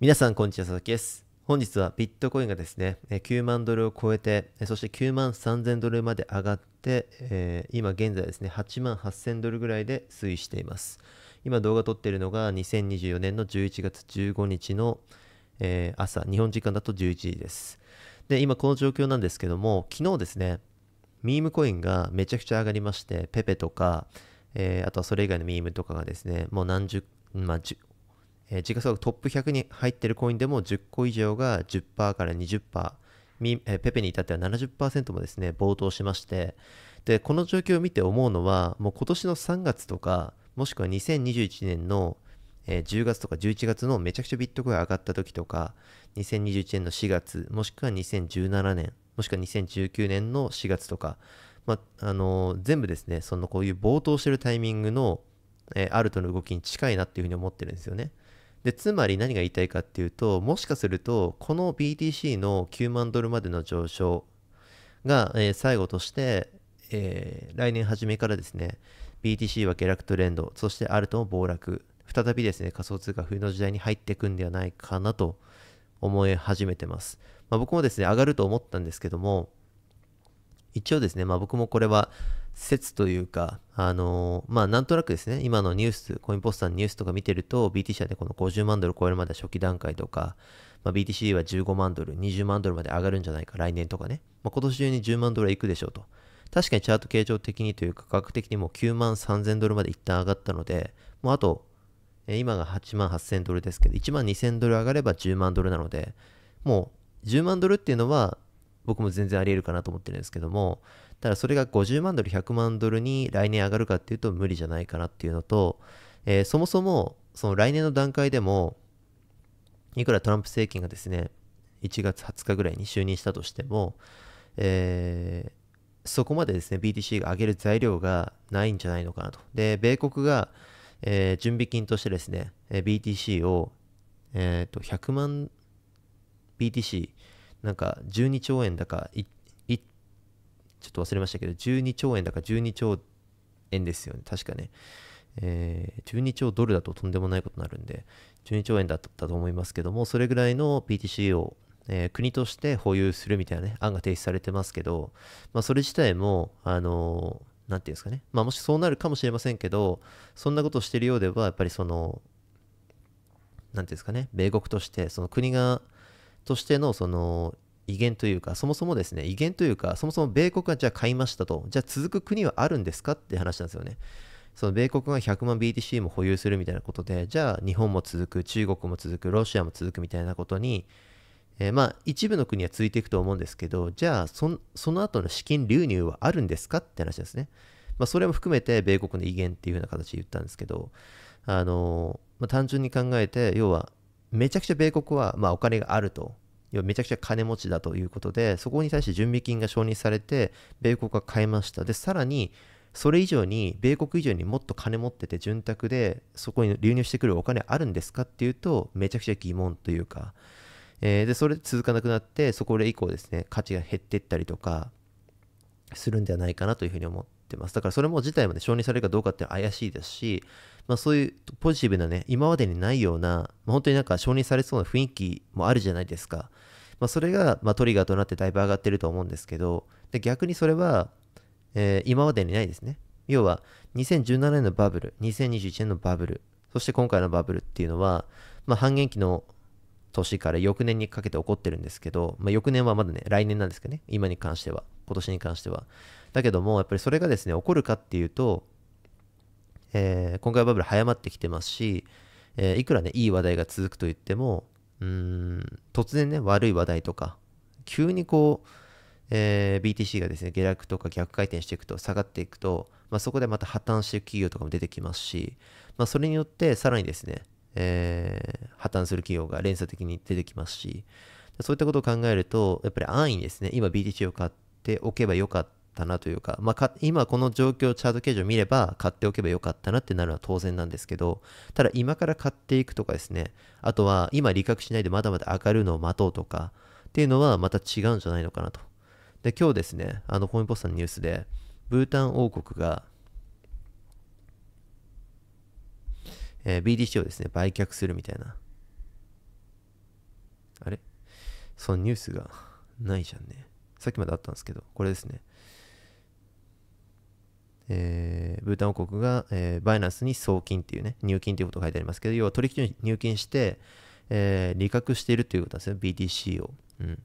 皆さん、こんにちは、佐々木です。本日はビットコインがですね、9万ドルを超えて、そして9万3000ドルまで上がって、えー、今現在ですね、8万8000ドルぐらいで推移しています。今動画撮っているのが2024年の11月15日の、えー、朝、日本時間だと11時です。で、今この状況なんですけども、昨日ですね、ミームコインがめちゃくちゃ上がりまして、ペペとか、えー、あとはそれ以外のミームとかがですね、もう何十、まあ、え時価総額トップ100に入ってるコインでも10個以上が10%から20%、えペペに至っては70%もですね、暴騰しまして、で、この状況を見て思うのは、もう今年の3月とか、もしくは2021年のえ10月とか11月のめちゃくちゃビットコイン上がった時とか、2021年の4月、もしくは2017年、もしくは2019年の4月とか、まあの全部ですね、そのこういう暴騰してるタイミングの、えアルトの動きに近いなっていうふうに思ってるんですよね。でつまり何が言いたいかっていうともしかするとこの BTC の9万ドルまでの上昇が、えー、最後として、えー、来年初めからですね BTC は下落トレンドそしてアルトも暴落再びですね仮想通貨冬の時代に入っていくんではないかなと思い始めてます、まあ、僕もですね上がると思ったんですけども一応ですね、まあ、僕もこれは説というか、あのー、まあ、なんとなくですね、今のニュース、コインポスターのニュースとか見てると、BT c はね、この50万ドル超えるまで初期段階とか、まあ、BTC は15万ドル、20万ドルまで上がるんじゃないか、来年とかね。まあ、今年中に10万ドルはいくでしょうと。確かにチャート形状的にというか、価格的にも9万3000ドルまで一旦上がったので、もうあと、え今が8万8000ドルですけど、1万2000ドル上がれば10万ドルなので、もう10万ドルっていうのは、僕も全然あり得るかなと思ってるんですけども、ただそれが50万ドル、100万ドルに来年上がるかっていうと無理じゃないかなっていうのと、えー、そもそもその来年の段階でも、いくらトランプ政権がですね、1月20日ぐらいに就任したとしても、えー、そこまでですね、BTC が上げる材料がないんじゃないのかなと。で、米国が、えー、準備金としてですね、BTC を、えー、と100万 BTC、なんか12兆円だかちょっと忘れましたけど、12兆円だから12兆円ですよね、確かね。えー、12兆ドルだととんでもないことになるんで、12兆円だったと思いますけども、それぐらいの PTC を、えー、国として保有するみたいなね、案が提出されてますけど、まあ、それ自体も、あのー、なんていうんですかね、まあ、もしそうなるかもしれませんけど、そんなことをしているようでは、やっぱりその、なんていうんですかね、米国として、その国が、としてのその威厳というか、そもそもですね、威厳というか、そもそも米国がじゃあ買いましたと、じゃあ続く国はあるんですかって話なんですよね。その米国が100万 BTC も保有するみたいなことで、じゃあ日本も続く、中国も続く、ロシアも続くみたいなことに、えー、まあ一部の国はついていくと思うんですけど、じゃあそその後の資金流入はあるんですかって話ですね。まあそれも含めて米国の威厳っていう風な形で言ったんですけど、あのー、まあ、単純に考えて、要はめちゃくちゃ米国はまあお金があると。めちゃくちゃ金持ちだということで、そこに対して準備金が承認されて、米国が買いました。で、さらに、それ以上に、米国以上にもっと金持ってて、潤沢で、そこに流入してくるお金あるんですかっていうと、めちゃくちゃ疑問というか、えー、で、それ続かなくなって、そこで以降ですね、価値が減っていったりとか、するんではないかなというふうに思ってます。だからそれも自体もね、承認されるかどうかって怪しいですし、まあ、そういうポジティブなね、今までにないような、まあ、本当になんか承認されそうな雰囲気もあるじゃないですか。まあ、それが、まあ、トリガーとなってだいぶ上がってると思うんですけど、で逆にそれは、えー、今までにないですね。要は、2017年のバブル、2021年のバブル、そして今回のバブルっていうのは、まあ、半減期の年から翌年にかけて起こってるんですけど、まあ、翌年はまだね、来年なんですけどね、今に関しては、今年に関しては。だけども、やっぱりそれがですね、起こるかっていうと、えー、今回バブル早まってきてますし、えー、いくらね、いい話題が続くと言っても、うーん、突然ね、悪い話題とか、急にこう、えー、BTC がですね、下落とか逆回転していくと、下がっていくと、まあ、そこでまた破綻していく企業とかも出てきますし、まあ、それによってさらにですね、えー、破綻する企業が連鎖的に出てきますし、そういったことを考えると、やっぱり安易にですね、今 BTC を買っておけばよかったったなというか,、まあ、か今この状況チャート形状見れば買っておけばよかったなってなるのは当然なんですけどただ今から買っていくとかですねあとは今利確しないでまだまだ上がるのを待とうとかっていうのはまた違うんじゃないのかなとで今日ですねあのコインポストのニュースでブータン王国が、えー、BDC をですね売却するみたいなあれそのニュースがないじゃんねさっきまであったんですけどこれですねえー、ブータン王国が、えー、バイナンスに送金っていうね、入金ということが書いてありますけど、要は取引所に入金して、えー、利確しているということなんですね、BTC を。うん。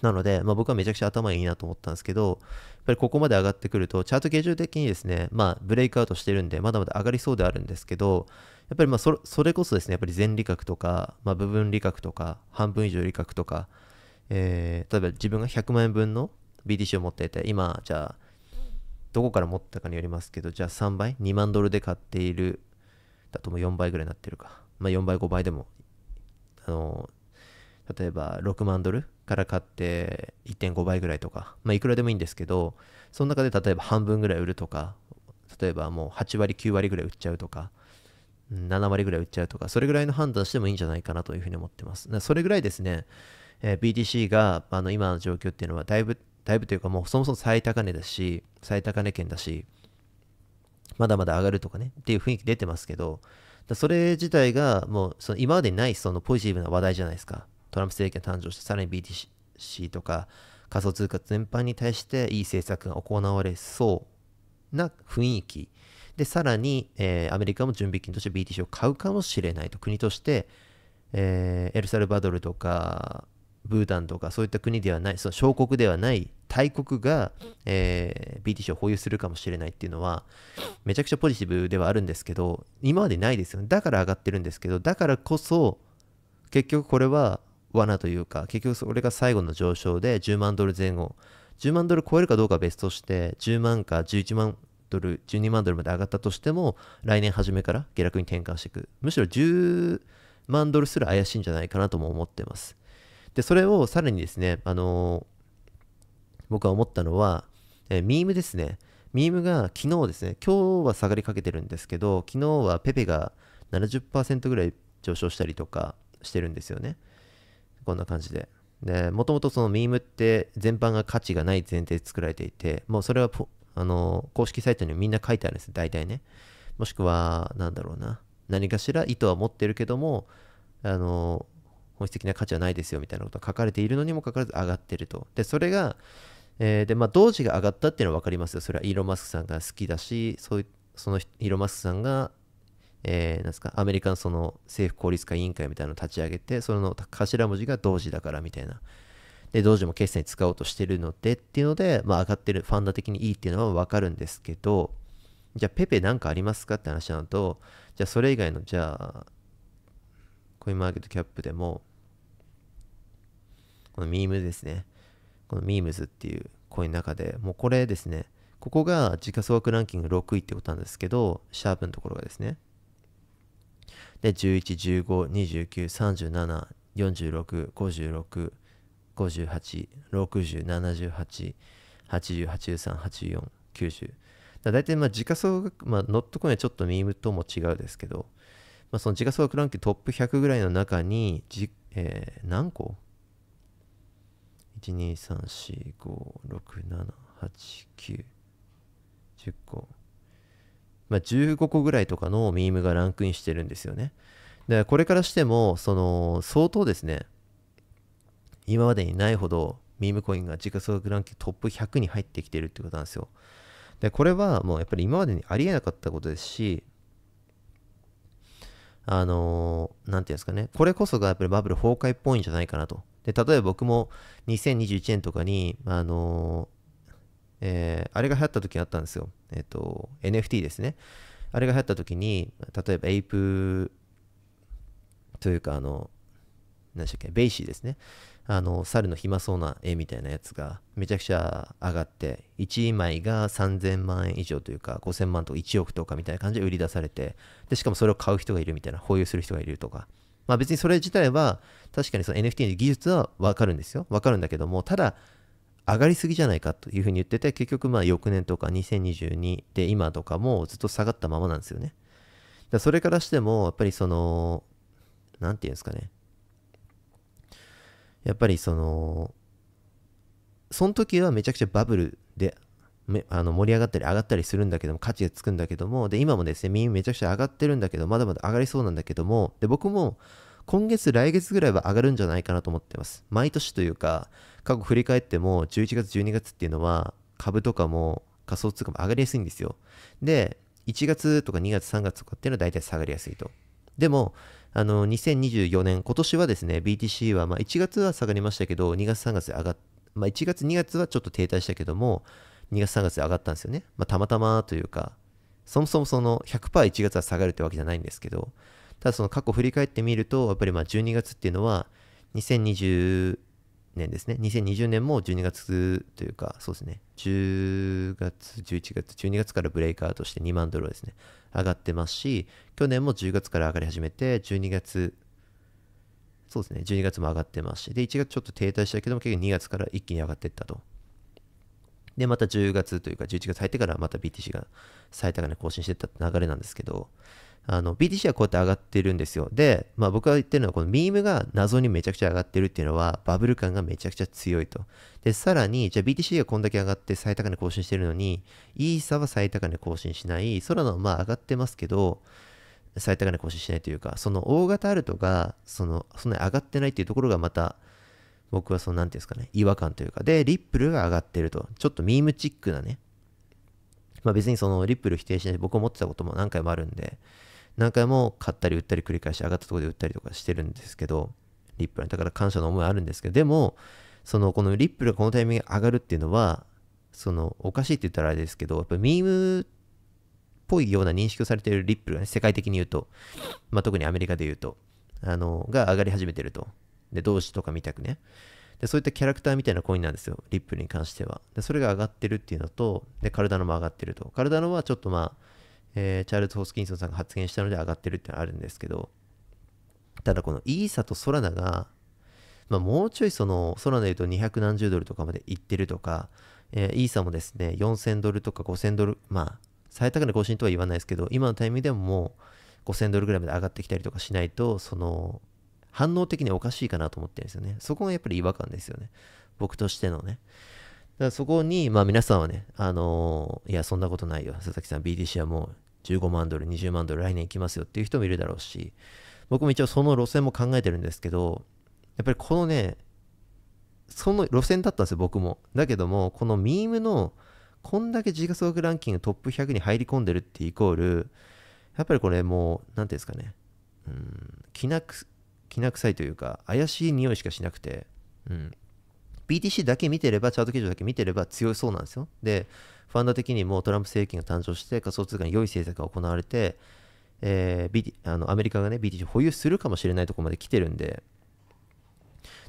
なので、まあ、僕はめちゃくちゃ頭いいなと思ったんですけど、やっぱりここまで上がってくると、チャート形状的にですね、まあ、ブレイクアウトしてるんで、まだまだ上がりそうであるんですけど、やっぱりまあそれこそですね、やっぱり全利確とか、まあ、部分利確とか、半分以上利確とか、えー、例えば自分が100万円分の BTC を持っていて、今、じゃあ、どこから持ったかによりますけど、じゃあ3倍、2万ドルで買っている、だともう4倍ぐらいになってるか。まあ4倍、5倍でも、あの、例えば6万ドルから買って1.5倍ぐらいとか、まあいくらでもいいんですけど、その中で例えば半分ぐらい売るとか、例えばもう8割、9割ぐらい売っちゃうとか、7割ぐらい売っちゃうとか、それぐらいの判断してもいいんじゃないかなというふうに思ってます。それぐらいですね、えー、BTC があの今の状況っていうのはだいぶだいぶというかもうそもそも最高値だし、最高値圏だし、まだまだ上がるとかねっていう雰囲気出てますけど、だそれ自体がもうその今までにないそのポジティブな話題じゃないですか。トランプ政権誕生して、さらに BTC とか仮想通貨全般に対していい政策が行われそうな雰囲気。で、さらに、えー、アメリカも準備金として BTC を買うかもしれないと国として、えー、エルサルバドルとかブータンとかそういった国ではない、その小国ではない大国が、えー、BTC を保有するかもしれないっていうのは、めちゃくちゃポジティブではあるんですけど、今までないですよね。だから上がってるんですけど、だからこそ、結局これは罠というか、結局それが最後の上昇で10万ドル前後、10万ドル超えるかどうかは別として、10万か11万ドル、12万ドルまで上がったとしても、来年初めから下落に転換していく。むしろ10万ドルすら怪しいんじゃないかなとも思ってます。で、それをさらにですね、あのー、僕は思ったのは、えー、ミームですね。ミームが昨日ですね、今日は下がりかけてるんですけど、昨日はペペが70%ぐらい上昇したりとかしてるんですよね。こんな感じで。で、もともとそのミームって全般が価値がない前提で作られていて、もうそれはあのー、公式サイトにみんな書いてあるんです大体ね。もしくは、なんだろうな。何かしら意図は持ってるけども、あのー本質的な価値はないですよみたいなことが書かれているのにもかかわらず上がってると。で、それが、えー、で、まあ、同時が上がったっていうのは分かりますよ。それはイーロン・マスクさんが好きだし、そういう、そのイーロン・マスクさんが、えー、なんですか、アメリカのその政府効率化委員会みたいなのを立ち上げて、その頭文字が同時だからみたいな。で、同時も決済に使おうとしてるのでっていうので、まあ、上がってる、ファンダ的にいいっていうのは分かるんですけど、じゃあ、ペペなんかありますかって話なのと、じゃあ、それ以外の、じゃあ、コインマーケットキャップでも、このミームですね。このミームズっていう声の中で、もうこれですね、ここが時価総額ランキング6位ってことなんですけど、シャープのところがですね。で、11、15、29、37、46、56、58、60、78、80、83、84、90。だ大体まあ時価総額、まあ、ノットコインはちょっとミームとも違うですけど、まあ、その時価総額ランキングトップ100ぐらいの中にじ、えー、何個12345678910個まあ15個ぐらいとかのミームがランクインしてるんですよねだからこれからしてもその相当ですね今までにないほどミームコインが時価総額ランキングトップ100に入ってきてるってことなんですよでこれはもうやっぱり今までにありえなかったことですしあの何、ー、て言うんですかねこれこそがやっぱりバブル崩壊っぽいんじゃないかなとで、例えば僕も2021年とかに、あのえー、あれが流行った時にあったんですよ。えっ、ー、と、NFT ですね。あれが流行った時に、例えばエイプというか、あの、何でしたっけ、ベイシーですね。あの、猿の暇そうな絵みたいなやつがめちゃくちゃ上がって、1枚が3000万円以上というか、5000万とか1億とかみたいな感じで売り出されて、で、しかもそれを買う人がいるみたいな、保有する人がいるとか。まあ別にそれ自体は確かにその NFT の技術はわかるんですよ。わかるんだけども、ただ上がりすぎじゃないかというふうに言ってて、結局まあ翌年とか2022で今とかもずっと下がったままなんですよね。だそれからしても、やっぱりその、なんていうんですかね。やっぱりその、その時はめちゃくちゃバブルであの盛り上がったり上がったりするんだけども価値がつくんだけどもで今もですね耳めちゃくちゃ上がってるんだけどまだまだ上がりそうなんだけどもで僕も今月来月ぐらいは上がるんじゃないかなと思ってます毎年というか過去振り返っても11月12月っていうのは株とかも仮想通貨も上がりやすいんですよで1月とか2月3月とかっていうのは大体下がりやすいとでもあの2024年今年はですね BTC はまあ1月は下がりましたけど2月3月上がっまあ、1月2月はちょっと停滞したけども2月3月で上がったんですよね。まあ、たまたまというか、そもそもその 100%1 月は下がるってわけじゃないんですけど、ただその過去振り返ってみると、やっぱりまあ12月っていうのは、2020年ですね。2020年も12月というか、そうですね。10月、11月、12月からブレイクアウトして2万ドルですね、上がってますし、去年も10月から上がり始めて、12月、そうですね、12月も上がってますし、で、1月ちょっと停滞したけども、結局2月から一気に上がっていったと。で、また10月というか11月入ってからまた BTC が最高値更新してった流れなんですけど、あの、BTC はこうやって上がってるんですよ。で、まあ僕が言ってるのはこのミームが謎にめちゃくちゃ上がってるっていうのはバブル感がめちゃくちゃ強いと。で、さらに、じゃあ BTC がこんだけ上がって最高値更新してるのに、イーサは最高値更新しない、ソラのまあ上がってますけど、最高値更新しないというか、その大型アルトが、その、そんなに上がってないっていうところがまた、僕はその、何て言うんですかね、違和感というか、で、リップルが上がってると、ちょっとミームチックなね、まあ別にそのリップル否定しない僕思ってたことも何回もあるんで、何回も買ったり売ったり繰り返し上がったところで売ったりとかしてるんですけど、リップルに。だから感謝の思いあるんですけど、でも、そのこのリップルがこのタイミング上がるっていうのは、そのおかしいって言ったらあれですけど、やっぱミームっぽいような認識をされているリップルがね、世界的に言うと、まあ特にアメリカで言うと、あの、が上がり始めてると。で、動詞とか見たくね。で、そういったキャラクターみたいなコインなんですよ。リップルに関しては。で、それが上がってるっていうのと、で、カルダノも上がってると。カルダノはちょっとまあ、えー、チャールズ・ホスキンソンさんが発言したので上がってるっていうのはあるんですけど、ただこのイーサとソラナが、まあ、もうちょいその、ソラナで言うと2何0ドルとかまでいってるとか、えー、イーサもですね、4000ドルとか5000ドル、まあ、最高値更新とは言わないですけど、今のタイミングでももう5000ドルぐらいまで上がってきたりとかしないと、その、反応的におかしいかなと思ってるんですよね。そこがやっぱり違和感ですよね。僕としてのね。だからそこに、まあ皆さんはね、あのー、いや、そんなことないよ。佐々木さん、BTC はもう15万ドル、20万ドル来年行きますよっていう人もいるだろうし、僕も一応その路線も考えてるんですけど、やっぱりこのね、その路線だったんですよ、僕も。だけども、このミームの、こんだけ自額ランキングトップ100に入り込んでるってイコール、やっぱりこれもう、何ていうんですかね、うん、なく、きな臭いというか、怪しい匂いしかしなくて、うん。BTC だけ見てれば、チャート形状だけ見てれば強そうなんですよ。で、ファンド的にもトランプ政権が誕生して、仮想通貨に良い政策が行われて、えー、BT、あのアメリカがね、BTC 保有するかもしれないところまで来てるんで、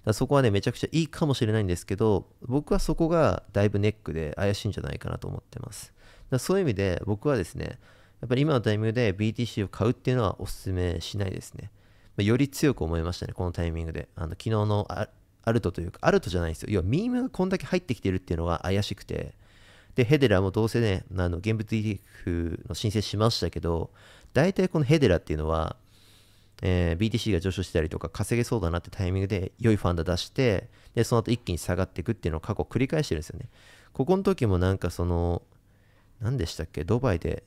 だそこはね、めちゃくちゃいいかもしれないんですけど、僕はそこがだいぶネックで怪しいんじゃないかなと思ってます。だそういう意味で僕はですね、やっぱり今のタイミングで BTC を買うっていうのはお勧めしないですね。まより強く思いましたね、このタイミングで。あの昨日のアルトというか、アルトじゃないんですよ。要は、ミームがこんだけ入ってきてるっていうのが怪しくて。で、ヘデラもどうせね、あの現物 ETF の申請しましたけど、大体このヘデラっていうのは、えー、BTC が上昇したりとか稼げそうだなってタイミングで良いファンダ出してでその後一気に下がっていくっていうのを過去繰り返してるんですよねここの時もなんかその何でしたっけドバイで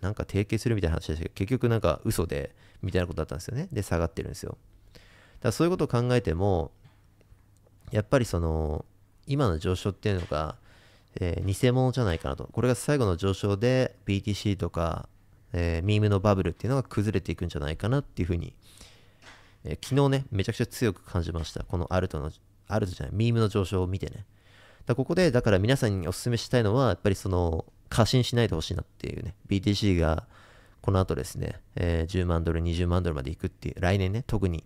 なんか提携するみたいな話でしたけど結局なんか嘘でみたいなことだったんですよね。で、下がってるんですよ。だからそういうことを考えても、やっぱりその、今の上昇っていうのが、えー、偽物じゃないかなと。これが最後の上昇で BTC とか、えー、ミームのバブルっていうのが崩れていくんじゃないかなっていうふうに、えー、昨日ね、めちゃくちゃ強く感じました。このアルトの、アルトじゃない、ミームの上昇を見てね。だここで、だから皆さんにお勧めしたいのは、やっぱりその、過信しないでほしいなっていうね。BTC がこの後ですね、えー、10万ドル、20万ドルまで行くっていう、来年ね、特に、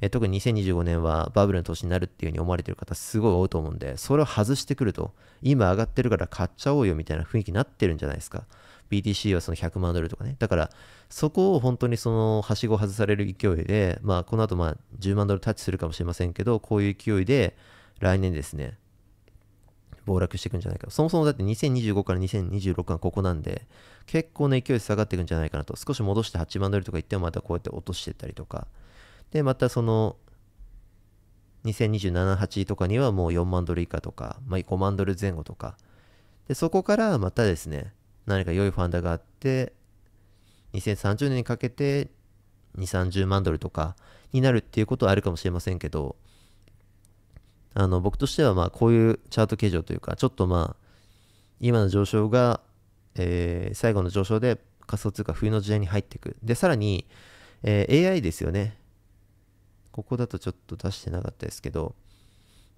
えー、特に2025年はバブルの年になるっていうふうに思われてる方すごい多いと思うんで、それを外してくると、今上がってるから買っちゃおうよみたいな雰囲気になってるんじゃないですか。BTC はその100万ドルとかね。だから、そこを本当にその、はしご外される勢いで、まあ、この後まあ、10万ドルタッチするかもしれませんけど、こういう勢いで、来年ですね、暴落していくんじゃないかそもそもだって2025から2026がここなんで結構ね勢い下がっていくんじゃないかなと少し戻して8万ドルとかいってもまたこうやって落としてったりとかでまたその20278とかにはもう4万ドル以下とか、まあ、5万ドル前後とかでそこからまたですね何か良いファンダがあって2030年にかけて230万ドルとかになるっていうことはあるかもしれませんけどあの僕としてはまあこういうチャート形状というかちょっとまあ今の上昇が、えー、最後の上昇で仮想通貨冬の時代に入っていくでさらに、えー、AI ですよねここだとちょっと出してなかったですけど、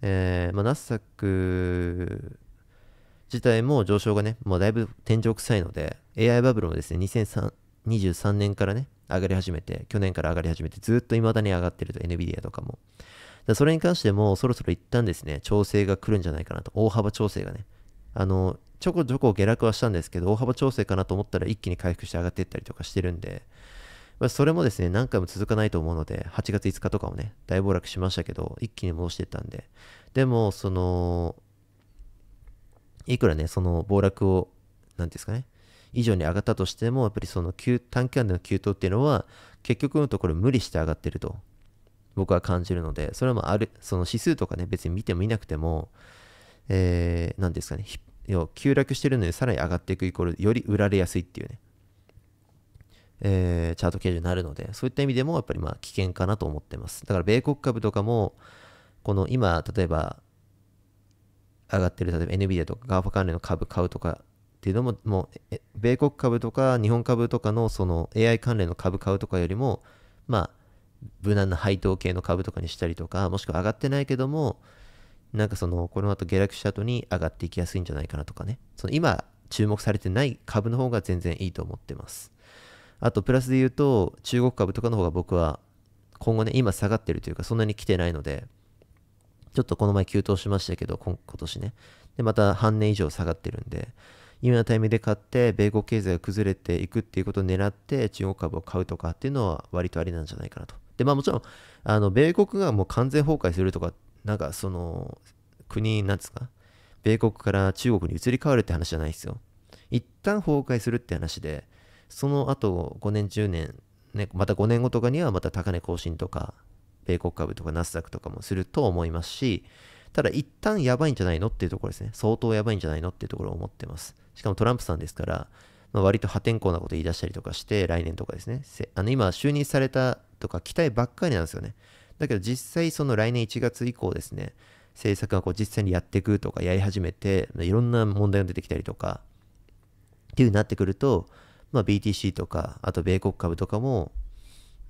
えーまあ、ナスダック自体も上昇がね、もうだいぶ天井臭いので、AI バブルもですね、2023年からね、上がり始めて、去年から上がり始めて、ずっと未だに上がってると、NVIDIA とかも。だそれに関しても、そろそろ一旦ですね、調整が来るんじゃないかなと。大幅調整がね。あの、ちょこちょこ下落はしたんですけど、大幅調整かなと思ったら一気に回復して上がっていったりとかしてるんで、まあ、それもですね、何回も続かないと思うので、8月5日とかもね、大暴落しましたけど、一気に戻していったんで、でも、その、いくらね、その暴落を、何ですかね、以上に上がったとしても、やっぱりその短期間での急騰っていうのは、結局のところ無理して上がってると。僕は感じるので、それもある、その指数とかね、別に見てもいなくても、えー、ですかね、要急落してるのにさらに上がっていくイコール、より売られやすいっていうね、えー、チャート形状になるので、そういった意味でもやっぱりまあ危険かなと思ってます。だから米国株とかも、この今、例えば、上がってる、例えば NVIDIA とか GAFA 関連の株買うとかっていうのも、もう、米国株とか日本株とかのその AI 関連の株買うとかよりも、まあ、無難な配当系の株とかにしたりとかもしくは上がってないけどもなんかそのこの後下落した後に上がっていきやすいんじゃないかなとかねその今注目されてない株の方が全然いいと思ってますあとプラスで言うと中国株とかの方が僕は今後ね今下がってるというかそんなに来てないのでちょっとこの前急騰しましたけど今年ねでまた半年以上下がってるんで今のタイミングで買って米国経済が崩れていくっていうことを狙って中国株を買うとかっていうのは割とありなんじゃないかなとで、まあもちろん、あの、米国がもう完全崩壊するとか、なんかその、国、なんですか、米国から中国に移り変わるって話じゃないですよ。一旦崩壊するって話で、その後5年、10年、ね、また5年後とかにはまた高値更新とか、米国株とかナスダックとかもすると思いますし、ただ一旦やばいんじゃないのっていうところですね。相当やばいんじゃないのっていうところを思ってます。しかもトランプさんですから、まあ、割と破天荒なこと言い出したりとかして、来年とかですね、あの今、就任されたとか、期待ばっかりなんですよね。だけど実際、その来年1月以降ですね、政策がこう実際にやっていくとか、やり始めて、いろんな問題が出てきたりとか、っていう風になってくると、まあ、BTC とか、あと米国株とかも、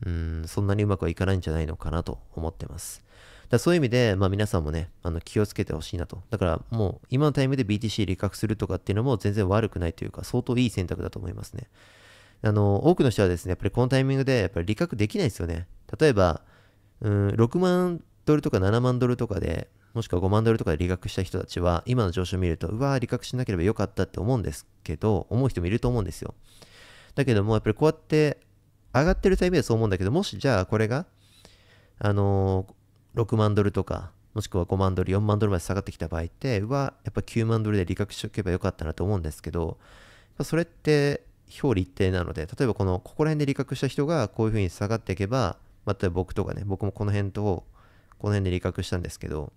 うん、そんなにうまくはいかないんじゃないのかなと思ってます。だそういう意味で、まあ、皆さんもね、あの気をつけてほしいなと。だからもう今のタイミングで BTC 利確するとかっていうのも全然悪くないというか、相当いい選択だと思いますね。あの、多くの人はですね、やっぱりこのタイミングでやっぱり利確できないですよね。例えば、うん、6万ドルとか7万ドルとかで、もしくは5万ドルとかで利確した人たちは、今の上昇を見ると、うわー、利確しなければよかったって思うんですけど、思う人もいると思うんですよ。だけども、やっぱりこうやって上がってるタイミングでそう思うんだけど、もしじゃあこれが、あのー6万ドルとか、もしくは5万ドル、4万ドルまで下がってきた場合って、はやっぱ9万ドルで利確しておけばよかったなと思うんですけど、それって表裏一定なので、例えばこの、ここら辺で利確した人がこういうふうに下がっていけば、また、例えば僕とかね、僕もこの辺と、この辺で利確したんですけど、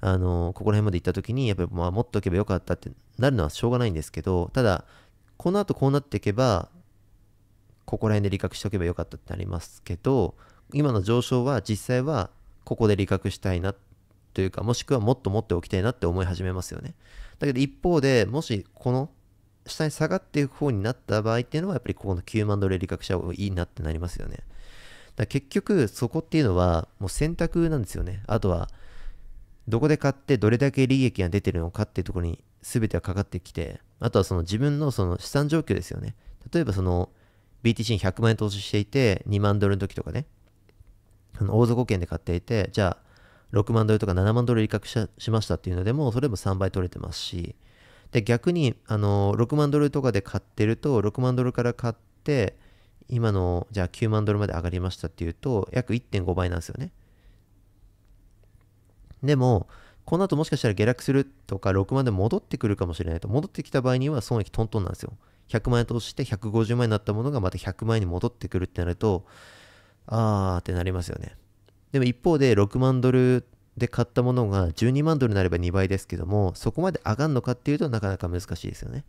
あの、ここら辺まで行った時に、やっぱりまあ持っておけばよかったってなるのはしょうがないんですけど、ただ、この後こうなっていけば、ここら辺で利確しておけばよかったってなりますけど、今の上昇は実際はここで利確したいなというかもしくはもっと持っておきたいなって思い始めますよねだけど一方でもしこの下に下がっていく方になった場合っていうのはやっぱりここの9万ドル利確者をいいなってなりますよねだ結局そこっていうのはもう選択なんですよねあとはどこで買ってどれだけ利益が出てるのかっていうところに全てはかかってきてあとはその自分のその資産状況ですよね例えばその BTC に100万円投資していて2万ドルの時とかねあの大底券で買っていて、じゃあ6万ドルとか7万ドル利確しましたっていうのでも、それも3倍取れてますし、で逆にあの6万ドルとかで買ってると、6万ドルから買って、今のじゃあ9万ドルまで上がりましたっていうと、約1.5倍なんですよね。でも、この後もしかしたら下落するとか6万で戻ってくるかもしれないと戻ってきた場合には損益トントンなんですよ100万円として150万円になったものがまた100万円に戻ってくるってなるとあーってなりますよね。でも一方で6万ドルで買ったものが12万ドルになれば2倍ですけども、そこまで上がるのかっていうとなかなか難しいですよね。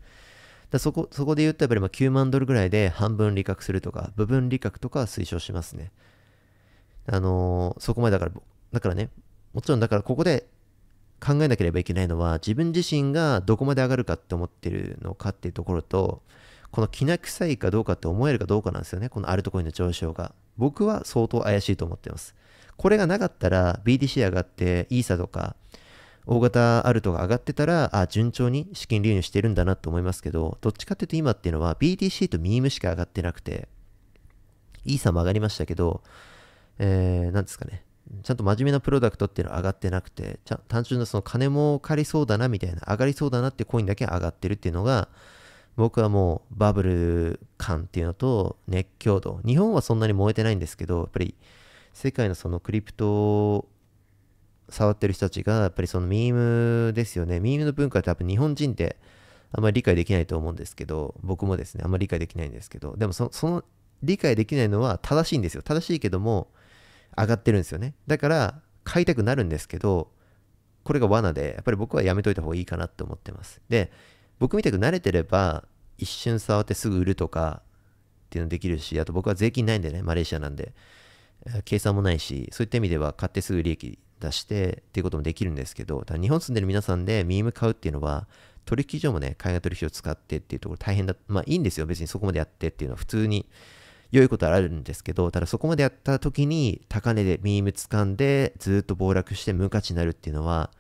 だそこ、そこで言ったらやっぱり9万ドルぐらいで半分利確するとか、部分利確とかは推奨しますね。あのー、そこまでだから、だからね、もちろんだからここで考えなければいけないのは、自分自身がどこまで上がるかって思ってるのかっていうところと、このきな臭いかどうかって思えるかどうかなんですよね、このアルトコインの上昇が。僕は相当怪しいと思ってます。これがなかったら BTC 上がってイーサとか大型アルトが上がってたら、あ、順調に資金流入してるんだなと思いますけど、どっちかっていうと今っていうのは BTC とミームしか上がってなくて、イーサも上がりましたけど、えー、なんですかね。ちゃんと真面目なプロダクトっていうのは上がってなくて、単純なその金も借りそうだなみたいな、上がりそうだなってコインだけ上がってるっていうのが、僕はもうバブル感っていうのと熱狂度日本はそんなに燃えてないんですけどやっぱり世界のそのクリプトを触ってる人たちがやっぱりそのミームですよねミームの文化って多分日本人ってあんまり理解できないと思うんですけど僕もですねあんまり理解できないんですけどでもその理解できないのは正しいんですよ正しいけども上がってるんですよねだから買いたくなるんですけどこれが罠でやっぱり僕はやめといた方がいいかなって思ってますで僕みたく慣れてれば一瞬触ってすぐ売るとかっていうのできるしあと僕は税金ないんでねマレーシアなんで計算もないしそういった意味では買ってすぐ利益出してっていうこともできるんですけどただ日本住んでる皆さんでミーム買うっていうのは取引所もね海外取引を使ってっていうところ大変だまあいいんですよ別にそこまでやってっていうのは普通に良いことはあるんですけどただそこまでやった時に高値でミーム掴んでずっと暴落して無価値になるっていうのは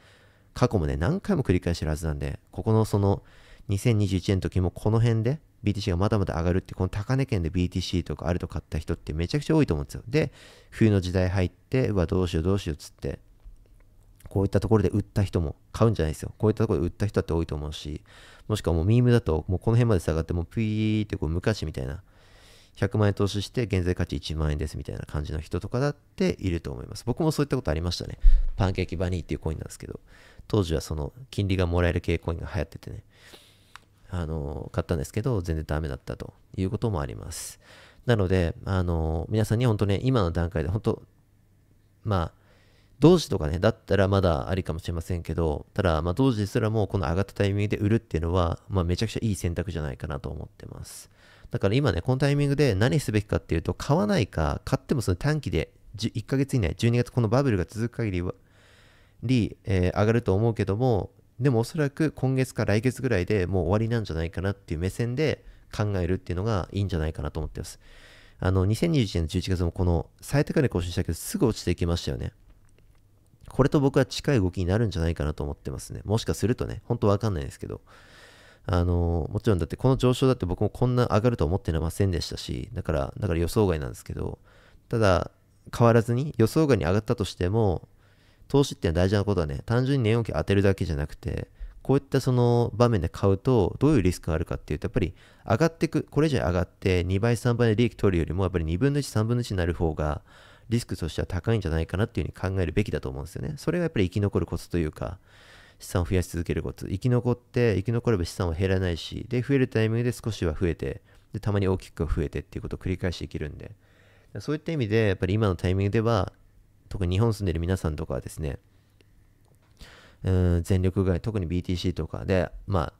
過去もね何回も繰り返してるはずなんでここのその2021年の時もこの辺で BTC がまだまだ上がるって、この高値圏で BTC とかあると買った人ってめちゃくちゃ多いと思うんですよ。で、冬の時代入って、うわ、どうしようどうしようっつって、こういったところで売った人も買うんじゃないですよ。こういったところで売った人だって多いと思うし、もしくはもうミームだと、もうこの辺まで下がって、もうピーってこう昔みたいな、100万円投資して現在価値1万円ですみたいな感じの人とかだっていると思います。僕もそういったことありましたね。パンケーキバニーっていうコインなんですけど、当時はその金利がもらえる系コインが流行っててね。あの買ったんですけど全然ダメだったということもありますなのであの皆さんに本当ね今の段階で本当まあ同時とかねだったらまだありかもしれませんけどただまあ同時ですらもこの上がったタイミングで売るっていうのは、まあ、めちゃくちゃいい選択じゃないかなと思ってますだから今ねこのタイミングで何すべきかっていうと買わないか買ってもその短期で1ヶ月以内12月このバブルが続く限りり、えー、上がると思うけどもでもおそらく今月か来月ぐらいでもう終わりなんじゃないかなっていう目線で考えるっていうのがいいんじゃないかなと思ってます。あの、2021年11月もこの最高値更新したけどすぐ落ちていきましたよね。これと僕は近い動きになるんじゃないかなと思ってますね。もしかするとね、ほんとわかんないですけど。あの、もちろんだってこの上昇だって僕もこんな上がると思ってませんでしたし、だから、だから予想外なんですけど、ただ、変わらずに予想外に上がったとしても、投資って大事なことはね、単純に値動き当てるだけじゃなくて、こういったその場面で買うと、どういうリスクがあるかっていうと、やっぱり上がっていく、これ以上上がって2倍、3倍で利益取るよりも、やっぱり2分の1、3分の1になる方が、リスクとしては高いんじゃないかなっていうふうに考えるべきだと思うんですよね。それがやっぱり生き残るコツというか、資産を増やし続けるコツ。生き残って、生き残れば資産は減らないし、で、増えるタイミングで少しは増えて、で、たまに大きく増えてっていうことを繰り返していけるんで、そういった意味で、やっぱり今のタイミングでは、特に日本住んでる皆さんとかはですね、うん、全力外、特に BTC とかで、まあ、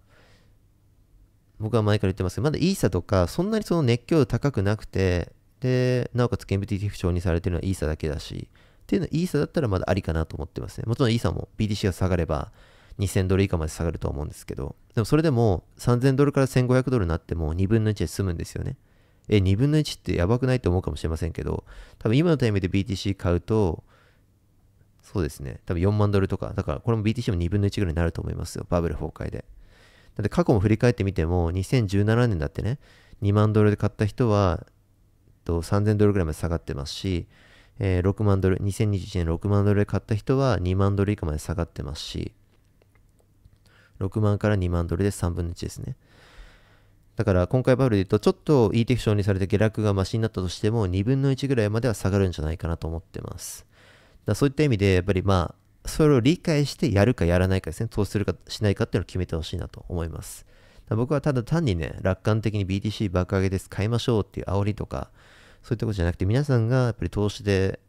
僕は前から言ってますけど、まだイーサとか、そんなにその熱狂度高くなくて、で、なおかつ現物 e t フ承認されてるのはイーサだけだし、っていうのはイーサだったらまだありかなと思ってますね。もちろんイーサも BTC が下がれば、2000ドル以下まで下がるとは思うんですけど、でもそれでも3000ドルから1500ドルになっても2分の1で済むんですよね。え、2分の1ってやばくないと思うかもしれませんけど、多分今のタイミングで BTC 買うと、そうですね、多分4万ドルとか、だからこれも BTC も2分の1ぐらいになると思いますよ、バブル崩壊で。だって過去も振り返ってみても、2017年だってね、2万ドルで買った人は、3000ドルぐらいまで下がってますし、えー、6万ドル、2021年6万ドルで買った人は2万ドル以下まで下がってますし、6万から2万ドルで3分の1ですね。だから今回バブルで言うと、ちょっと e いテクションにされて下落がマシになったとしても、2分の1ぐらいまでは下がるんじゃないかなと思ってます。だそういった意味で、やっぱりまあ、それを理解してやるかやらないかですね、投資するかしないかっていうのを決めてほしいなと思います。僕はただ単にね、楽観的に BTC 爆上げです、買いましょうっていう煽りとか、そういったことじゃなくて、皆さんがやっぱり投資で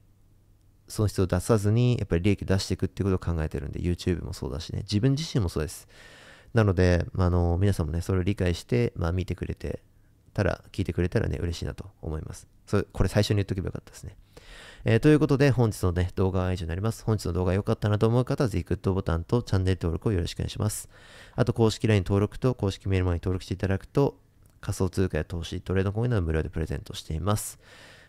損失を出さずに、やっぱり利益出していくっていうことを考えてるんで、YouTube もそうだしね、自分自身もそうです。なので、あの皆さんもね、それを理解して、まあ、見てくれてたら、聞いてくれたらね、嬉しいなと思います。それこれ最初に言っとけばよかったですね。えー、ということで、本日のね、動画は以上になります。本日の動画良かったなと思う方は、ぜひグッドボタンとチャンネル登録をよろしくお願いします。あと、公式 LINE 登録と公式メールマに登録していただくと、仮想通貨や投資、トレードコインなど無料でプレゼントしています。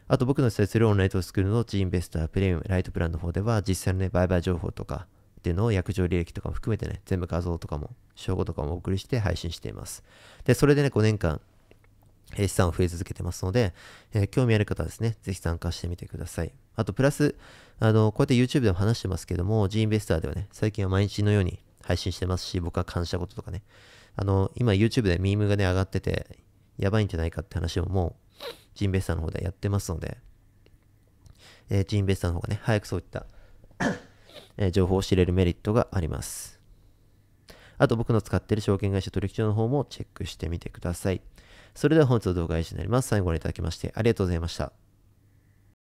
あと僕の主催するオンライン投資スクールの G ーンベストープレミアムライトプランの方では実際のね、売買情報とか、っていうのを薬場履歴とかも含めてね、全部画像とかも、証拠とかもお送りして配信しています。で、それでね、5年間、資産を増え続けてますので、えー、興味ある方はですね、ぜひ参加してみてください。あと、プラス、あの、こうやって YouTube でも話してますけども、G インベスターではね、最近は毎日のように配信してますし、僕は感謝こととかね、あの、今 YouTube でミームがね、上がってて、やばいんじゃないかって話をもう、G インベスターの方でやってますので、えー、G インベスターの方がね、早くそういったえ情報を知れるメリットがあります。あと僕の使っている証券会社取引所の方もチェックしてみてください。それでは本日の動画は以上になります。最後までいただきましてありがとうございました。